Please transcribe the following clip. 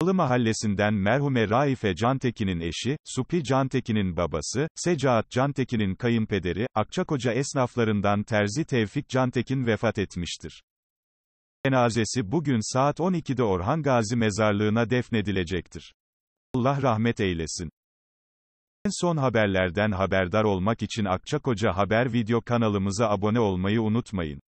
Alı Mahallesi'nden merhume Raife Cantekin'in eşi, Supi Cantekin'in babası, Secaat Cantekin'in kayınpederi, Akçakoca esnaflarından Terzi Tevfik Cantekin vefat etmiştir. Cenazesi bugün saat 12'de Orhan Gazi mezarlığına defnedilecektir. Allah rahmet eylesin. En son haberlerden haberdar olmak için Akçakoca Haber video kanalımıza abone olmayı unutmayın.